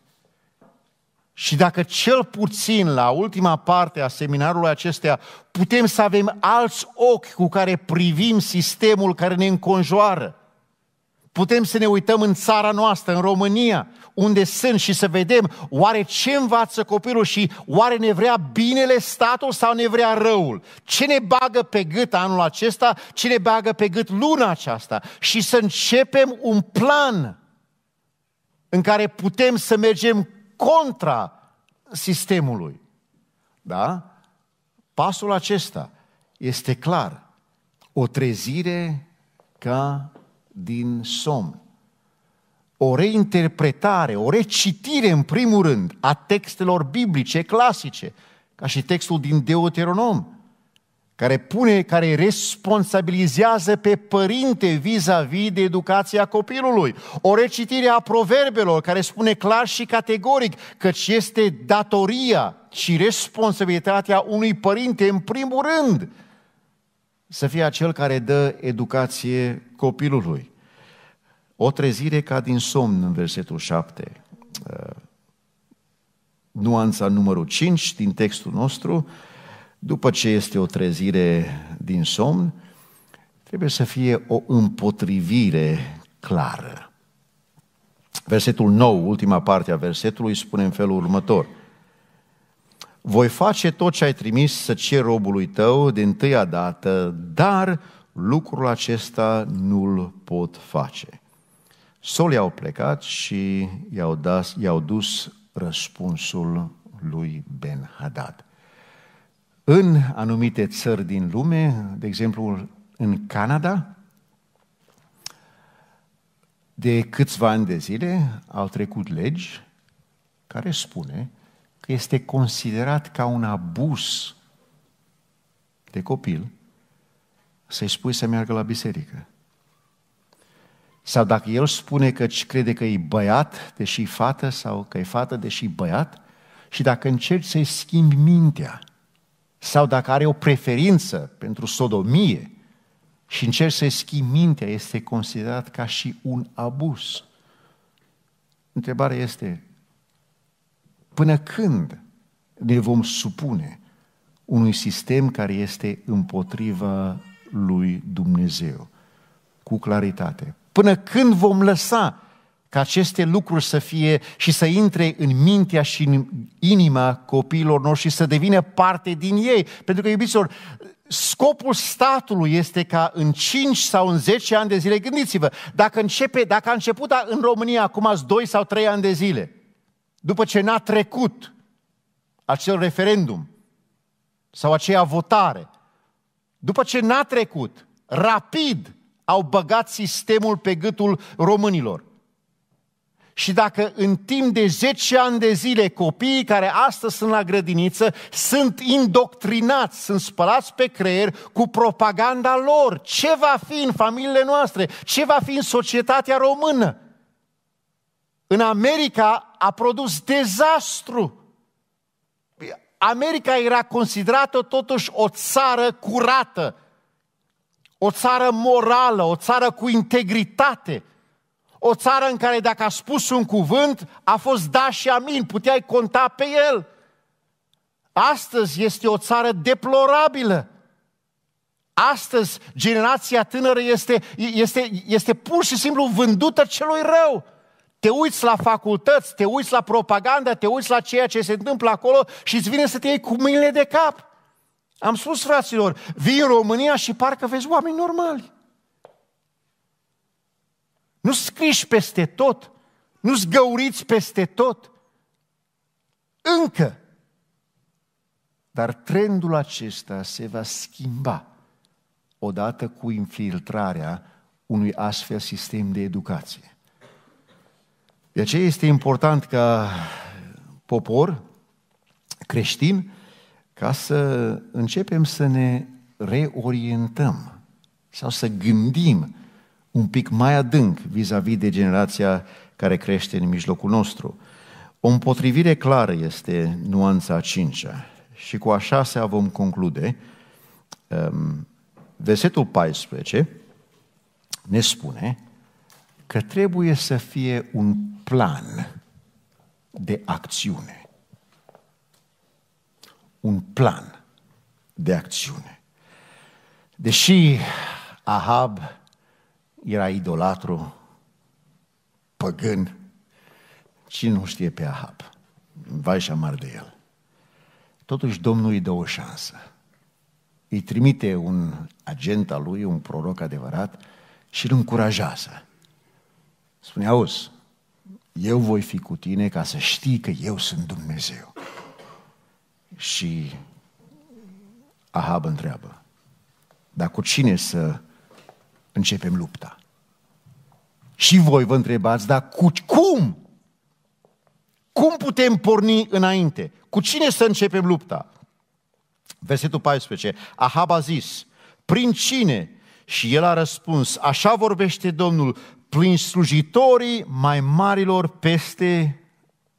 [SPEAKER 1] Și dacă cel puțin la ultima parte a seminarului acestea putem să avem alți ochi cu care privim sistemul care ne înconjoară, putem să ne uităm în țara noastră, în România, unde sunt și să vedem oare ce învață copilul și oare ne vrea binele statul sau ne vrea răul. Ce ne bagă pe gât anul acesta, ce ne bagă pe gât luna aceasta și să începem un plan în care putem să mergem contra sistemului. Da? Pasul acesta este clar. O trezire ca din somn. O reinterpretare, o recitire în primul rând a textelor biblice clasice, ca și textul din Deuteronom, care pune, care responsabilizează pe părinte vis-a-vis de educația copilului. O recitire a proverbelor care spune clar și categoric că ce este datoria și responsabilitatea unui părinte în primul rând să fie acel care dă educație copilului. O trezire ca din somn în versetul 7. Uh, nuanța numărul 5 din textul nostru, după ce este o trezire din somn, trebuie să fie o împotrivire clară. Versetul nou, ultima parte a versetului, spune în felul următor. Voi face tot ce ai trimis să cer robului tău din tâia dată, dar lucrul acesta nu-l pot face. Solii au plecat și i-au, i-au dus răspunsul lui Ben Hadad. În anumite țări din lume, de exemplu în Canada, de câțiva ani de zile au trecut legi care spune că este considerat ca un abuz de copil să-i spui să meargă la biserică. Sau dacă el spune că crede că e băiat, deși e fată, sau că e fată, deși e băiat, și dacă încerci să-i schimbi mintea, sau dacă are o preferință pentru sodomie și încerci să-i schimbi mintea, este considerat ca și un abuz. Întrebarea este, până când ne vom supune unui sistem care este împotriva lui Dumnezeu? Cu claritate. Până când vom lăsa ca aceste lucruri să fie și să intre în mintea și în inima copiilor noștri, să devină parte din ei. Pentru că, iubiților, scopul statului este ca în 5 sau în 10 ani de zile, gândiți-vă, dacă, începe, dacă a început în România acum 2 sau 3 ani de zile, după ce n-a trecut acel referendum sau aceea votare, după ce n-a trecut, rapid au băgat sistemul pe gâtul românilor. Și dacă în timp de 10 ani de zile copiii care astăzi sunt la grădiniță sunt indoctrinați, sunt spălați pe creier cu propaganda lor, ce va fi în familiile noastre? Ce va fi în societatea română? În America a produs dezastru. America era considerată totuși o țară curată, o țară morală, o țară cu integritate – o țară în care dacă a spus un cuvânt, a fost da și amin, puteai conta pe el. Astăzi este o țară deplorabilă. Astăzi, generația tânără este, este, este pur și simplu vândută celui rău. Te uiți la facultăți, te uiți la propaganda, te uiți la ceea ce se întâmplă acolo și îți vine să te iei cu mâinile de cap. Am spus, fraților, vii în România și parcă vezi oameni normali. Nu scriși peste tot, nu zgăuriți peste tot. Încă. Dar trendul acesta se va schimba odată cu infiltrarea unui astfel sistem de educație. De aceea este important ca popor creștin ca să începem să ne reorientăm sau să gândim un pic mai adânc vis-a-vis de generația care crește în mijlocul nostru. O împotrivire clară este nuanța a cincea și cu a șasea vom conclude. Ehm, versetul 14 ne spune că trebuie să fie un plan de acțiune. Un plan de acțiune. Deși Ahab era idolatru, păgân, cine nu știe pe Ahab, vai și amar de el. Totuși Domnul îi dă o șansă. Îi trimite un agent al lui, un proroc adevărat și îl încurajează. Spune, auzi, eu voi fi cu tine ca să știi că eu sunt Dumnezeu. Și Ahab întreabă, dar cu cine să începem lupta. Și voi vă întrebați, dar cu cum? Cum putem porni înainte? Cu cine să începem lupta? Versetul 14. Ahab a zis, prin cine? Și el a răspuns, așa vorbește Domnul, prin slujitorii mai marilor peste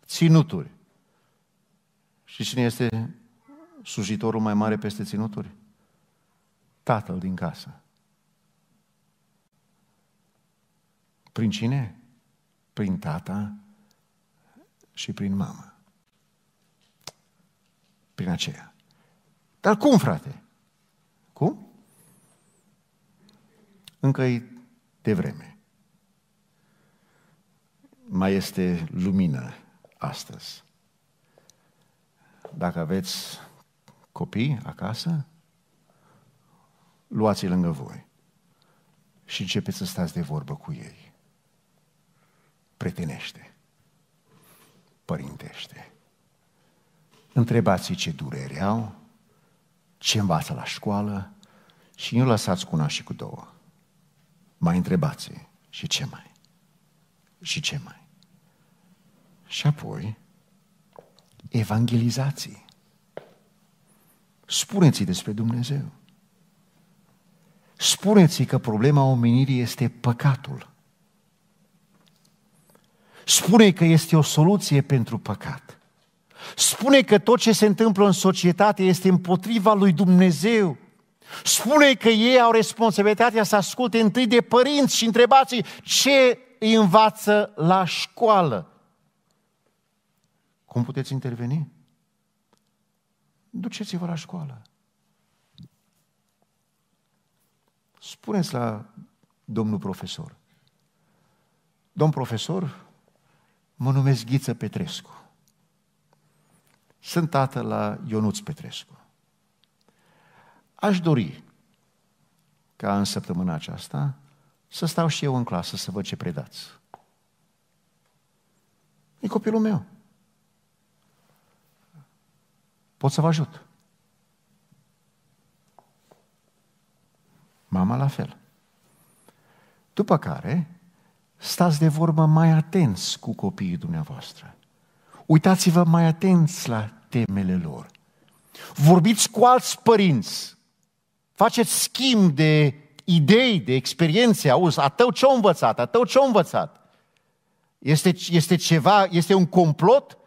[SPEAKER 1] ținuturi. Și cine este slujitorul mai mare peste ținuturi? Tatăl din casă. Prin cine? Prin tata și prin mamă. Prin aceea. Dar cum, frate? Cum? Încă e de vreme. Mai este lumină astăzi. Dacă aveți copii acasă, luați-i lângă voi și începeți să stați de vorbă cu ei pretenește, părintește. Întrebați-i ce durere au, ce învață la școală și nu lăsați cu una și cu două. Mai întrebați și ce mai, și ce mai. Și apoi, evangelizați Spuneți-i despre Dumnezeu. Spuneți-i că problema omenirii este păcatul. Spune că este o soluție pentru păcat. Spune că tot ce se întâmplă în societate este împotriva lui Dumnezeu. Spune că ei au responsabilitatea să asculte întâi de părinți și întrebați ce îi învață la școală. Cum puteți interveni? Duceți-vă la școală. Spuneți la domnul profesor. Domn profesor, Mă numesc Ghiță Petrescu. Sunt tată la Ionuț Petrescu. Aș dori ca în săptămâna aceasta să stau și eu în clasă să văd ce predați. E copilul meu. Pot să vă ajut. Mama la fel. După care, stați de vorbă mai atenți cu copiii dumneavoastră. Uitați-vă mai atenți la temele lor. Vorbiți cu alți părinți. Faceți schimb de idei, de experiențe. Auzi, a tău ce-a învățat? A tău ce-a învățat? Este, este ceva, este un complot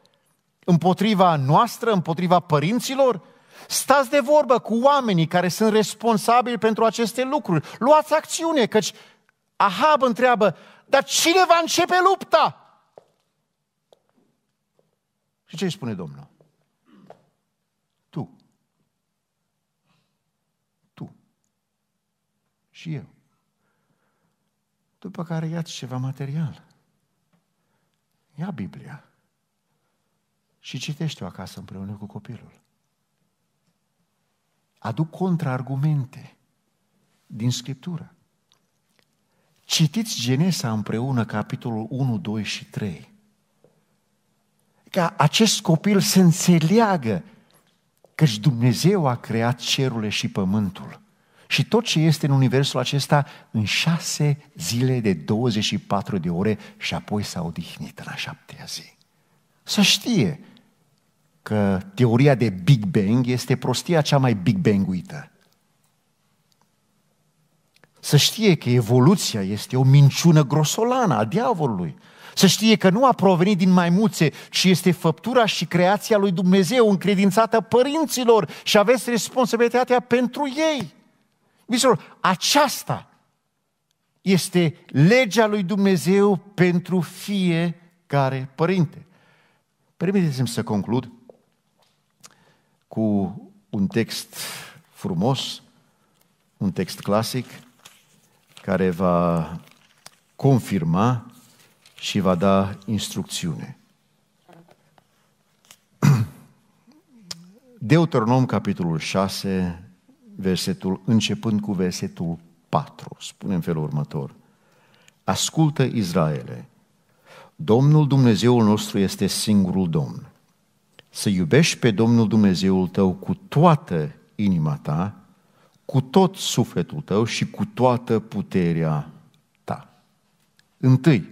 [SPEAKER 1] împotriva noastră, împotriva părinților? Stați de vorbă cu oamenii care sunt responsabili pentru aceste lucruri. Luați acțiune, căci Ahab întreabă, dar cine va începe lupta? Și ce îi spune Domnul? Tu. Tu. Și eu. După care iați ceva material. Ia Biblia. Și citește-o acasă împreună cu copilul. Aduc contraargumente din Scriptură. Citiți Genesa împreună, capitolul 1, 2 și 3. Ca acest copil să înțeleagă căci Dumnezeu a creat cerurile și pământul și tot ce este în universul acesta în șase zile de 24 de ore și apoi s-a odihnit la șaptea zi. Să știe că teoria de Big Bang este prostia cea mai Big Banguită să știe că evoluția este o minciună grosolană a diavolului. Să știe că nu a provenit din maimuțe, ci este făptura și creația lui Dumnezeu încredințată părinților și aveți responsabilitatea pentru ei. Visor, aceasta este legea lui Dumnezeu pentru fiecare părinte. Permiteți-mi să conclud cu un text frumos, un text clasic, care va confirma și va da instrucțiune. Deuteronom, capitolul 6, versetul, începând cu versetul 4, spune în felul următor. Ascultă, Israele, Domnul Dumnezeul nostru este singurul Domn. Să iubești pe Domnul Dumnezeul tău cu toată inima ta, cu tot sufletul tău și cu toată puterea ta. Întâi,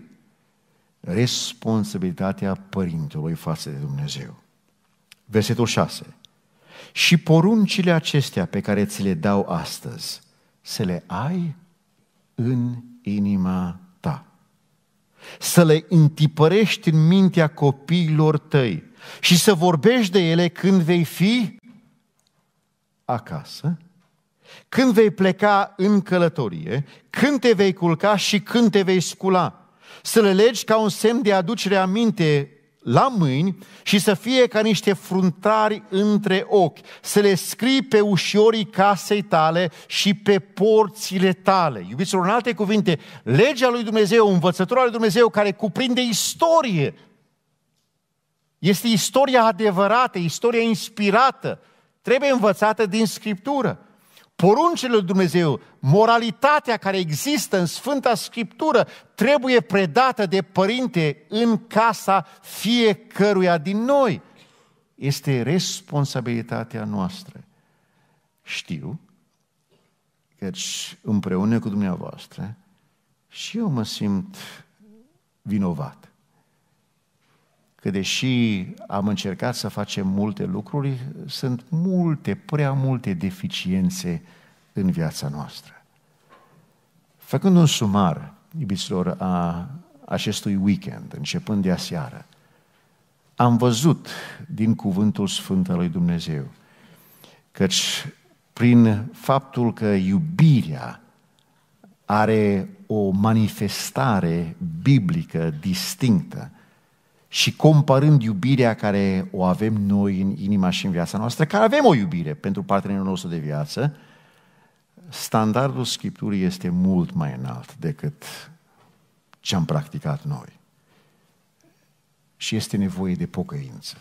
[SPEAKER 1] responsabilitatea părintelui față de Dumnezeu. Versetul 6. Și poruncile acestea pe care ți le dau astăzi, să le ai în inima ta. Să le întipărești în mintea copiilor tăi și să vorbești de ele când vei fi acasă când vei pleca în călătorie, când te vei culca și când te vei scula. Să le legi ca un semn de aducere minte la mâini și să fie ca niște fruntari între ochi, să le scrii pe ușorii casei tale și pe porțile tale. Iubiților, în alte cuvinte, legea lui Dumnezeu, învățătura lui Dumnezeu care cuprinde istorie, este istoria adevărată, istoria inspirată, trebuie învățată din Scriptură poruncile lui Dumnezeu, moralitatea care există în Sfânta Scriptură, trebuie predată de părinte în casa fiecăruia din noi. Este responsabilitatea noastră. Știu, că împreună cu dumneavoastră, și eu mă simt vinovat că deși am încercat să facem multe lucruri, sunt multe, prea multe deficiențe în viața noastră. Făcând un sumar, iubiților, a acestui weekend, începând de aseară, am văzut din cuvântul Sfânt al lui Dumnezeu, căci prin faptul că iubirea are o manifestare biblică distinctă, și comparând iubirea care o avem noi în inima și în viața noastră, care avem o iubire pentru partenerul nostru de viață, standardul Scripturii este mult mai înalt decât ce am practicat noi. Și este nevoie de pocăință.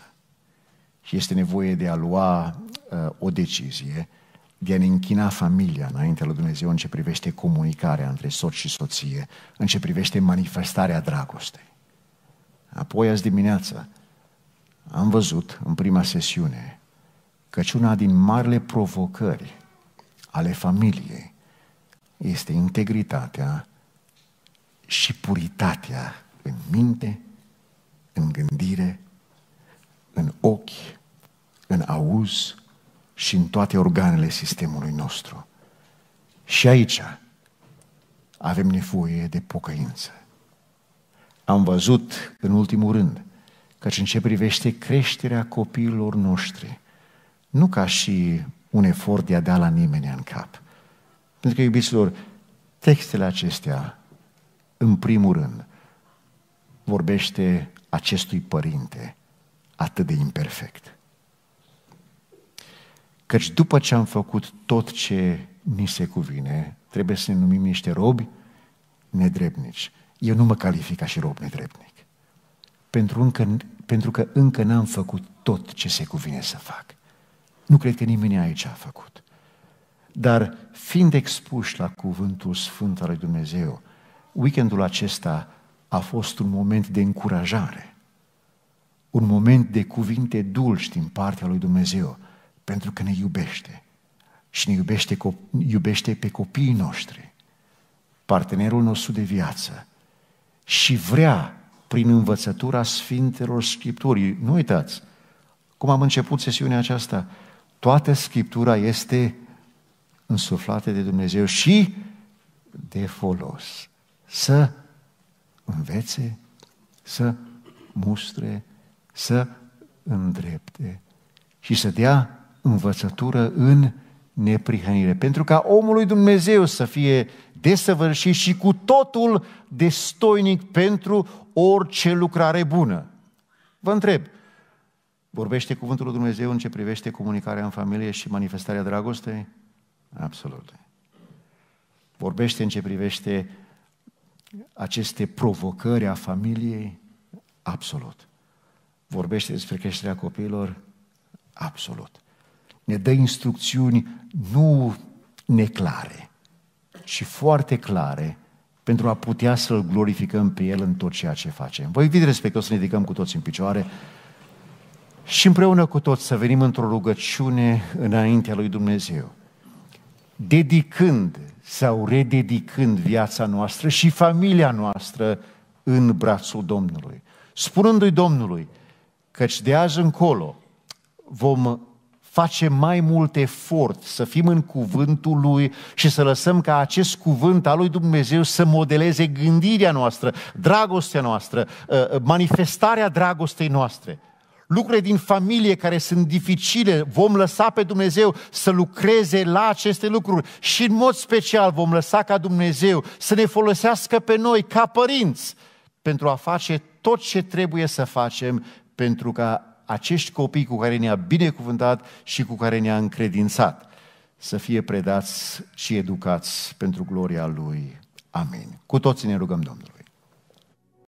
[SPEAKER 1] Și este nevoie de a lua uh, o decizie, de a ne închina familia înaintea lui Dumnezeu în ce privește comunicarea între soț și soție, în ce privește manifestarea dragostei. Apoi azi dimineața am văzut în prima sesiune căci una din marile provocări ale familiei este integritatea și puritatea în minte, în gândire, în ochi, în auz și în toate organele sistemului nostru. Și aici avem nevoie de pocăință am văzut, în ultimul rând, căci în ce privește creșterea copiilor noștri, nu ca și un efort de a da la nimeni în cap. Pentru că, iubiților, textele acestea, în primul rând, vorbește acestui părinte atât de imperfect. Căci după ce am făcut tot ce ni se cuvine, trebuie să ne numim niște robi nedrebnici eu nu mă calific ca și rob nedreptnic. Pentru, încă, pentru că încă n-am făcut tot ce se cuvine să fac. Nu cred că nimeni aici a făcut. Dar fiind expuși la cuvântul Sfânt al lui Dumnezeu, weekendul acesta a fost un moment de încurajare, un moment de cuvinte dulci din partea lui Dumnezeu, pentru că ne iubește și ne iubește, iubește pe copiii noștri, partenerul nostru de viață, și vrea prin învățătura Sfintelor Scripturii. Nu uitați, cum am început sesiunea aceasta, toată Scriptura este însuflată de Dumnezeu și de folos. Să învețe, să mustre, să îndrepte și să dea învățătură în neprihănire. Pentru ca omul lui Dumnezeu să fie desăvârșit și cu totul destoinic pentru orice lucrare bună. Vă întreb, vorbește cuvântul lui Dumnezeu în ce privește comunicarea în familie și manifestarea dragostei? Absolut. Vorbește în ce privește aceste provocări a familiei? Absolut. Vorbește despre creșterea copiilor? Absolut ne dă instrucțiuni nu neclare, ci foarte clare pentru a putea să-L glorificăm pe El în tot ceea ce facem. Vă invit respectos să ne ridicăm cu toți în picioare și împreună cu toți să venim într-o rugăciune înaintea lui Dumnezeu, dedicând sau rededicând viața noastră și familia noastră în brațul Domnului, spunându-i Domnului, căci de azi încolo vom face mai mult efort să fim în cuvântul Lui și să lăsăm ca acest cuvânt al lui Dumnezeu să modeleze gândirea noastră, dragostea noastră, uh, uh, manifestarea dragostei noastre. Lucrurile din familie care sunt dificile, vom lăsa pe Dumnezeu să lucreze la aceste lucruri și în mod special vom lăsa ca Dumnezeu să ne folosească pe noi ca părinți pentru a face tot ce trebuie să facem pentru ca acești copii cu care ne-a binecuvântat și cu care ne-a încredințat să fie predați și educați pentru gloria Lui. Amin. Cu toții ne rugăm Domnului.